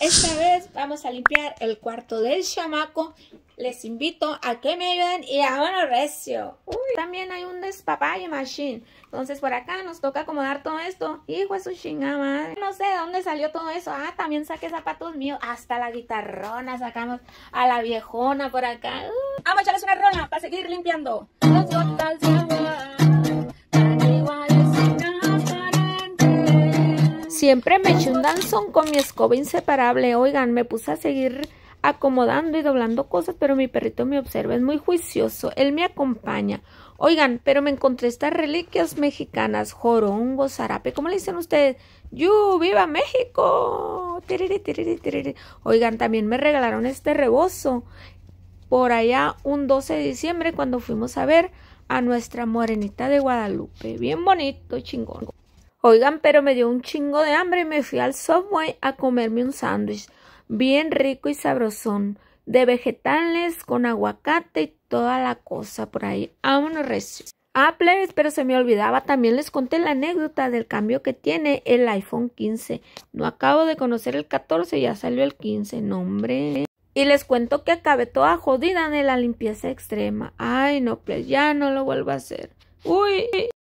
esta vez vamos a limpiar el cuarto del chamaco. Les invito a que me ayuden y a bueno recio. también hay un despapay, machine. Entonces por acá nos toca acomodar todo esto. Hijo de su chingada No sé de dónde salió todo eso. Ah, también saqué zapatos míos. Hasta la guitarrona sacamos a la viejona por acá. Uh. Vamos a echarles una rona para seguir limpiando. Los gotas Siempre me eché un danzón con mi escoba inseparable. Oigan, me puse a seguir acomodando y doblando cosas, pero mi perrito me observa, es muy juicioso, él me acompaña. Oigan, pero me encontré estas reliquias mexicanas, jorongo, zarape, ¿cómo le dicen ustedes? ¡Yu, viva México! Oigan, también me regalaron este rebozo por allá un 12 de diciembre cuando fuimos a ver a nuestra morenita de Guadalupe. Bien bonito, chingón. Oigan, pero me dio un chingo de hambre y me fui al Subway a comerme un sándwich bien rico y sabrosón de vegetales con aguacate y toda la cosa por ahí. Vámonos recios. Ah, players, pero se me olvidaba, también les conté la anécdota del cambio que tiene el iPhone 15. No acabo de conocer el 14, ya salió el 15, no hombre. Y les cuento que acabé toda jodida de la limpieza extrema. Ay, no, pues ya no lo vuelvo a hacer. Uy.